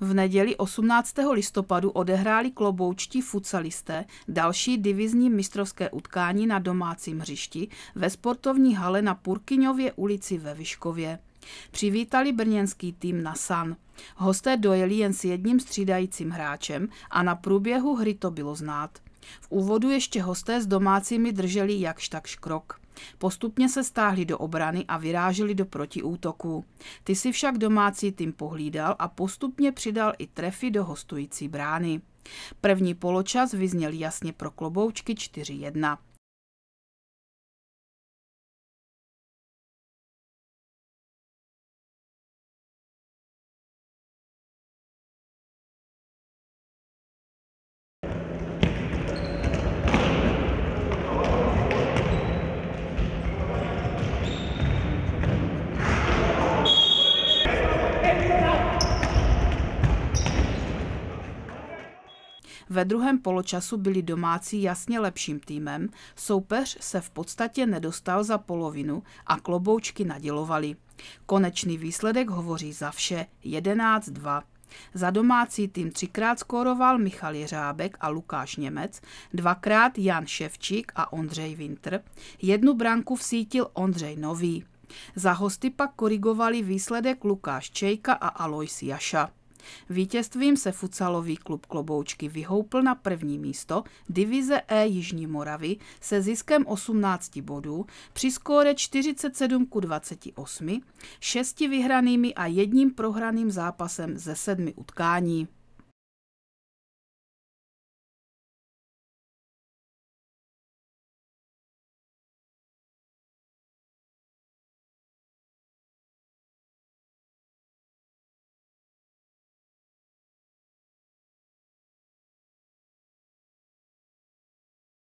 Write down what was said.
V neděli 18. listopadu odehráli kloboučtí futsalisté další divizní mistrovské utkání na domácím hřišti ve sportovní hale na Purkyňově ulici ve Vyškově. Přivítali brněnský tým na San. Hosté dojeli jen s jedním střídajícím hráčem a na průběhu hry to bylo znát. V úvodu ještě hosté s domácími drželi jakž takž krok. Postupně se stáhli do obrany a vyráželi do protiútoku. Ty si však domácí tým pohlídal a postupně přidal i trefy do hostující brány. První poločas vyzněl jasně pro kloboučky 4-1. Ve druhém poločasu byli domácí jasně lepším týmem, soupeř se v podstatě nedostal za polovinu a kloboučky nadělovali. Konečný výsledek hovoří za vše 11-2. Za domácí tým třikrát skóroval Michal Jeřábek a Lukáš Němec, dvakrát Jan Ševčík a Ondřej Winter, jednu branku vsítil Ondřej Nový. Za hosty pak korigovali výsledek Lukáš Čejka a Alois Jaša. Vítězstvím se futsalový klub Kloboučky vyhoupl na první místo divize E Jižní Moravy se ziskem 18 bodů při skóre 47 ku 28, šesti vyhranými a jedním prohraným zápasem ze sedmi utkání.